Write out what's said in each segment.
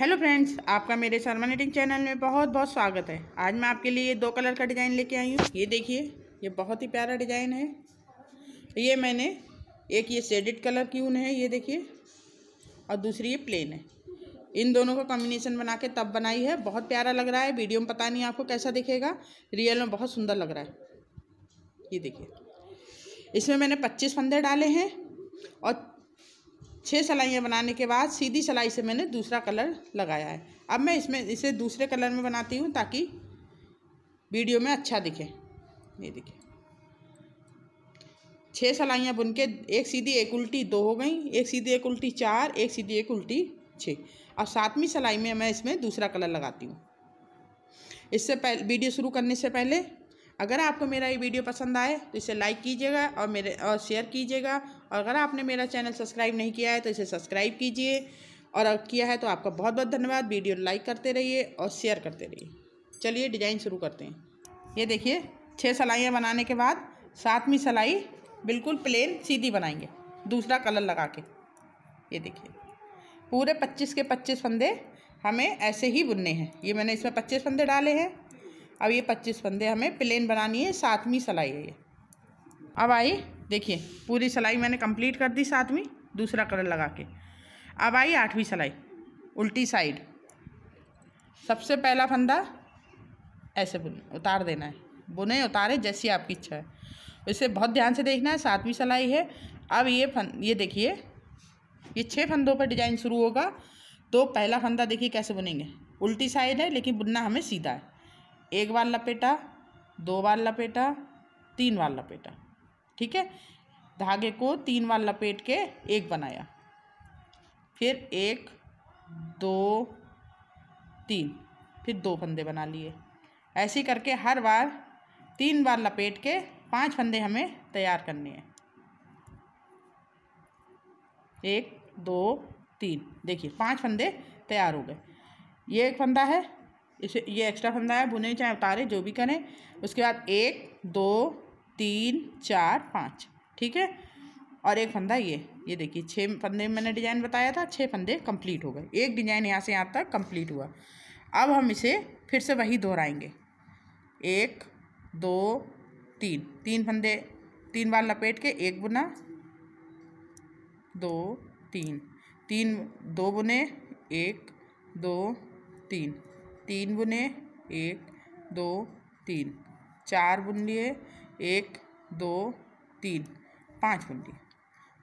Hello friends आपका मेरे Sharma knitting channel में बहुत बहुत स्वागत है आज मैं आपके लिए दो कलर का डिज़ाइन लेके आई हूँ ये देखिए ये बहुत ही प्यारा डिज़ाइन है ये मैंने एक ये सेडेड कलर की ऊन है ये देखिए और दूसरी ये प्लेन है इन दोनों का कॉम्बिनेशन बना के तब बनाई है बहुत प्यारा लग रहा है वीडियो में पता नहीं आपको कैसा दिखेगा रियल में बहुत सुंदर लग रहा है ये देखिए इसमें मैंने पच्चीस फंदे डाले हैं और छः सलाइयाँ बनाने के बाद सीधी सलाई से मैंने दूसरा कलर लगाया है अब मैं इसमें इसे दूसरे कलर में बनाती हूँ ताकि वीडियो में अच्छा दिखे ये देखिए छः सलाइयाँ बुन के एक सीधी एक उल्टी दो हो गई एक सीधी एक उल्टी चार एक सीधी एक उल्टी छः अब सातवीं सलाई में मैं इसमें दूसरा कलर लगाती हूँ इससे पहले वीडियो शुरू करने से पहले अगर आपको मेरा ये वीडियो पसंद आए तो इसे लाइक कीजिएगा और मेरे और शेयर कीजिएगा और अगर आपने मेरा चैनल सब्सक्राइब नहीं किया है तो इसे सब्सक्राइब कीजिए और किया है तो आपका बहुत बहुत धन्यवाद वीडियो लाइक करते रहिए और शेयर करते रहिए चलिए डिजाइन शुरू करते हैं ये देखिए छः सलाइयाँ बनाने के बाद सातवीं सलाई बिल्कुल प्लेन सीधी बनाएंगे दूसरा कलर लगा के ये देखिए पूरे पच्चीस के पच्चीस फंदे हमें ऐसे ही बुनने हैं ये मैंने इसमें पच्चीस फंदे डाले हैं अब ये पच्चीस फंदे हमें प्लेन बनानी है सातवीं सलाई है ये अब आई देखिए पूरी सिलाई मैंने कंप्लीट कर दी सातवीं दूसरा कलर लगा के अब आई आठवीं सिलाई उल्टी साइड सबसे पहला फंदा ऐसे बुन उतार देना है बुने उतारे जैसी आपकी इच्छा है इसे बहुत ध्यान से देखना है सातवीं सिलाई है अब ये फन ये देखिए ये छः फंदों पर डिजाइन शुरू होगा तो पहला फंदा देखिए कैसे बुनेंगे उल्टी साइड है लेकिन बुनना हमें सीधा है एक बार लपेटा दो बार लपेटा तीन बार लपेटा ठीक है धागे को तीन बार लपेट के एक बनाया फिर एक दो तीन फिर दो फंदे बना लिए ऐसे करके हर बार तीन बार लपेट के पांच फंदे हमें तैयार करने हैं एक दो तीन देखिए पांच फंदे तैयार हो गए ये एक फंदा है इसे ये एक्स्ट्रा फंदा है बुने चाहे उतारे जो भी करें उसके बाद एक दो तीन चार पाँच ठीक है और एक फंदा ये ये देखिए छः फंदे मैंने डिजाइन बताया था छः फंदे कंप्लीट हो गए एक डिजाइन यहाँ से यहाँ तक कंप्लीट हुआ अब हम इसे फिर से वही दोहराएंगे एक दो तीन तीन फंदे तीन बार लपेट के एक बुना दो तीन तीन दो बुने एक दो तीन तीन बुने एक दो तीन चार बुन लिए एक दो तीन पांच बुन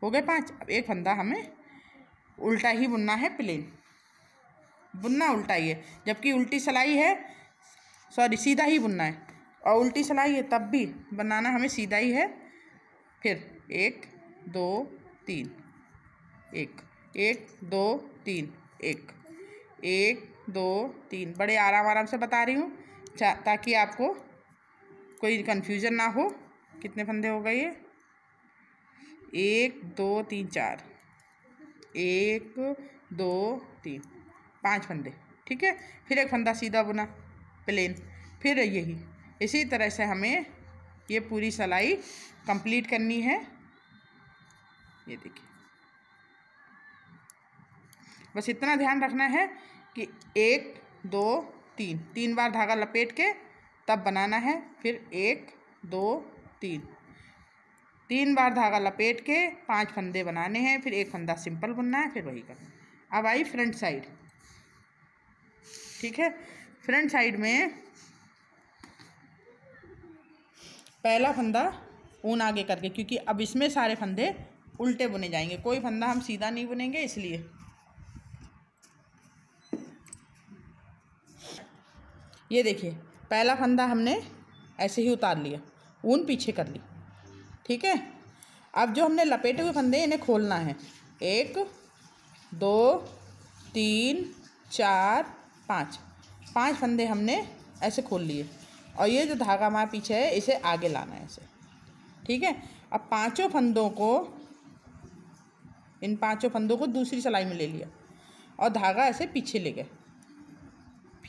हो गए पांच अब एक फंदा हमें उल्टा ही बुनना है प्लेन बुनना उल्टा ही है जबकि उल्टी सलाई है सॉरी सीधा ही बुनना है और उल्टी सलाई है तब भी बनाना हमें सीधा ही है फिर एक दो तीन एक एक दो तीन एक एक दो तीन बड़े आराम आराम से बता रही हूँ ताकि आपको कोई कन्फ्यूजन ना हो कितने फंदे हो गए ये एक दो तीन चार एक दो तीन पांच फंदे ठीक है फिर एक फंदा सीधा बुना प्लेन फिर यही इसी तरह से हमें ये पूरी सलाई कंप्लीट करनी है ये देखिए बस इतना ध्यान रखना है कि एक दो तीन तीन बार धागा लपेट के तब बनाना है फिर एक दो तीन तीन बार धागा लपेट के पांच फंदे बनाने हैं फिर एक फंदा सिंपल बुनना है फिर वही करना अब आई फ्रंट साइड ठीक है फ्रंट साइड में पहला फंदा ऊन आगे करके क्योंकि अब इसमें सारे फंदे उल्टे बुने जाएंगे कोई फंदा हम सीधा नहीं बुनेंगे इसलिए ये देखिए पहला फंदा हमने ऐसे ही उतार लिया ऊन पीछे कर ली ठीक है अब जो हमने लपेटे हुए फंदे इन्हें खोलना है एक दो तीन चार पाँच पांच फंदे हमने ऐसे खोल लिए और ये जो धागा हमारे पीछे है इसे आगे लाना है ऐसे ठीक है अब पांचों फंदों को इन पांचों फंदों को दूसरी सलाई में ले लिया और धागा ऐसे पीछे ले गए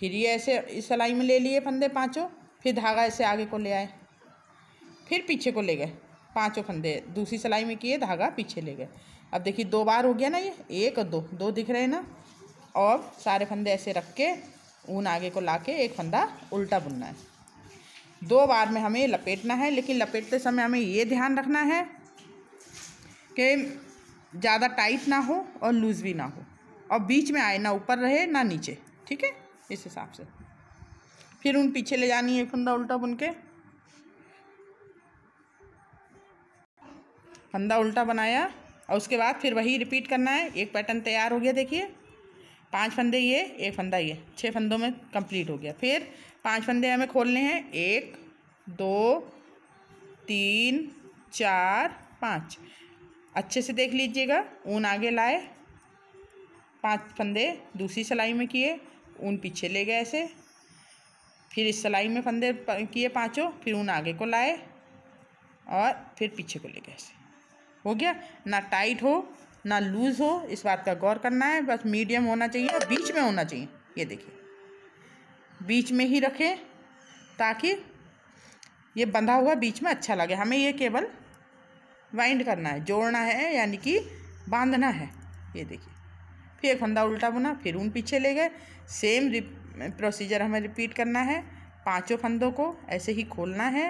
फिर ये ऐसे इस सलाई में ले लिए फंदे पांचों फिर धागा ऐसे आगे को ले आए फिर पीछे को ले गए पांचों फंदे दूसरी सिलाई में किए धागा पीछे ले गए अब देखिए दो बार हो गया ना ये एक और दो दो दिख रहे हैं ना और सारे फंदे ऐसे रख के ऊन आगे को ला के एक फंदा उल्टा बुनना है दो बार में हमें लपेटना है लेकिन लपेटते समय हमें ये ध्यान रखना है कि ज़्यादा टाइट ना हो और लूज़ भी ना हो और बीच में आए ना ऊपर रहे ना नीचे ठीक है इस हिसाब से फिर उन पीछे ले जानी है फंदा उल्टा बुन के फंदा उल्टा बनाया और उसके बाद फिर वही रिपीट करना है एक पैटर्न तैयार हो गया देखिए पांच फंदे ये एक फंदा ये छः फंदों में कंप्लीट हो गया फिर पांच फंदे हमें खोलने हैं एक दो तीन चार पाँच अच्छे से देख लीजिएगा ऊन आगे लाए पांच फंदे दूसरी सिलाई में किए ऊन पीछे ले गए ऐसे फिर इस सिलाई में फंदे किए पाँचों फिर ऊन आगे को लाए और फिर पीछे को ले गए ऐसे हो गया ना टाइट हो ना लूज़ हो इस बात का गौर करना है बस मीडियम होना चाहिए और बीच में होना चाहिए ये देखिए बीच में ही रखें ताकि ये बंधा हुआ बीच में अच्छा लगे हमें ये केवल वाइंड करना है जोड़ना है यानी कि बांधना है ये देखिए फिर फंदा उल्टा बुना फिर उन पीछे ले गए सेम प्रोसीजर हमें रिपीट करना है पांचों फंदों को ऐसे ही खोलना है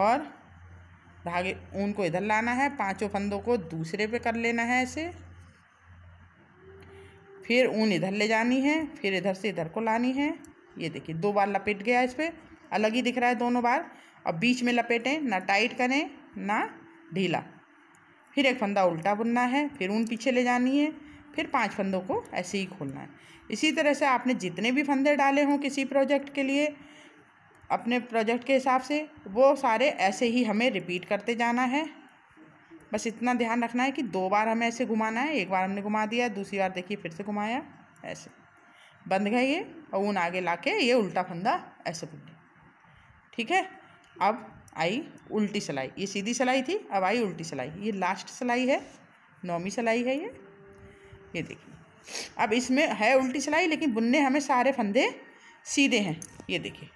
और धागे ऊन को इधर लाना है पांचों फंदों को दूसरे पे कर लेना है ऐसे फिर ऊन इधर ले जानी है फिर इधर से इधर को लानी है ये देखिए दो बार लपेट गया इस पर अलग ही दिख रहा है दोनों बार अब बीच में लपेटें ना टाइट करें ना ढीला फिर एक फंदा उल्टा बुनना है फिर ऊन पीछे ले जानी है फिर पाँच फंदों को ऐसे ही खोलना है इसी तरह से आपने जितने भी फंदे डाले हों किसी प्रोजेक्ट के लिए अपने प्रोजेक्ट के हिसाब से वो सारे ऐसे ही हमें रिपीट करते जाना है बस इतना ध्यान रखना है कि दो बार हमें ऐसे घुमाना है एक बार हमने घुमा दिया दूसरी बार देखिए फिर से घुमाया ऐसे बंद गए ये और ऊन आगे ला के ये उल्टा फंदा ऐसे बुन ठीक है अब आई उल्टी सिलाई ये सीधी सिलाई थी अब आई उल्टी सिलाई ये लास्ट सिलाई है नौमी सिलाई है ये ये देखिए अब इसमें है उल्टी सिलाई लेकिन बुनने हमें सारे फंदे सीधे हैं ये देखिए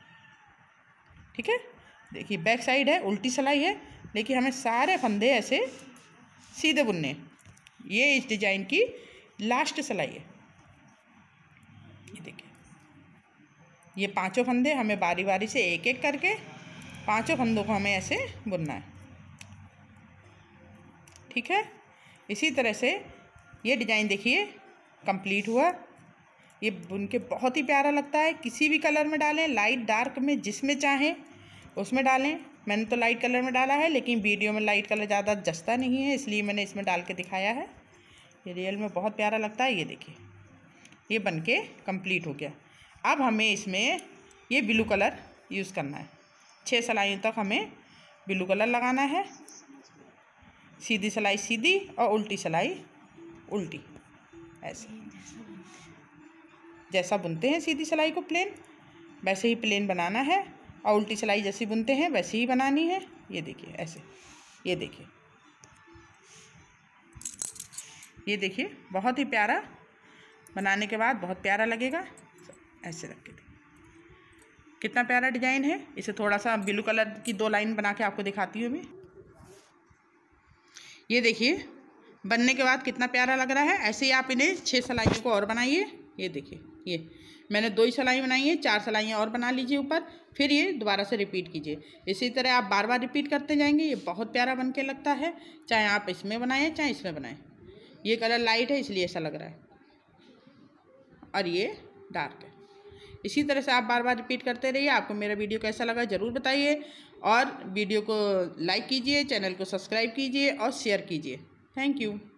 ठीक है देखिए बैक साइड है उल्टी सिलाई है लेकिन हमें सारे फंदे ऐसे सीधे बुनने ये इस डिजाइन की लास्ट सिलाई है ये देखिए ये पांचों फंदे हमें बारी बारी से एक एक करके पांचों फंदों को हमें ऐसे बुनना है ठीक है इसी तरह से ये डिज़ाइन देखिए कंप्लीट हुआ ये बुन के बहुत ही प्यारा लगता है किसी भी कलर में डालें लाइट डार्क में जिसमें चाहें उसमें डालें मैंने तो लाइट कलर में डाला है लेकिन वीडियो में लाइट कलर ज़्यादा जस्ता नहीं है इसलिए मैंने इसमें डाल के दिखाया है ये रियल में बहुत प्यारा लगता है ये देखिए ये बन के कम्प्लीट हो गया अब हमें इसमें ये ब्लू कलर यूज़ करना है छः सलाइयों तक हमें ब्लू कलर लगाना है सीधी सिलाई सीधी और उल्टी सिलाई उल्टी ऐसे जैसा बुनते हैं सीधी सिलाई को प्लेन वैसे ही प्लेन बनाना है और उल्टी सिलाई जैसी बुनते हैं वैसे ही बनानी है ये देखिए ऐसे ये देखिए ये देखिए बहुत ही प्यारा बनाने के बाद बहुत प्यारा लगेगा ऐसे रख के कितना प्यारा डिजाइन है इसे थोड़ा सा ब्लू कलर की दो लाइन बना के आपको दिखाती हूँ अभी ये देखिए बनने के बाद कितना प्यारा लग रहा है ऐसे ही आप इन्हें छः सलाइयों को और बनाइए ये देखिए ये मैंने दो ही सलाई बनाई है चार सलाइयाँ और बना लीजिए ऊपर फिर ये दोबारा से रिपीट कीजिए इसी तरह आप बार बार रिपीट करते जाएंगे ये बहुत प्यारा बन के लगता है चाहे आप इसमें बनाएं चाहे इसमें बनाएं ये कलर लाइट है इसलिए ऐसा लग रहा है और ये डार्क है इसी तरह से आप बार बार रिपीट करते रहिए आपको मेरा वीडियो कैसा लगा ज़रूर बताइए और वीडियो को लाइक कीजिए चैनल को सब्सक्राइब कीजिए और शेयर कीजिए Thank you.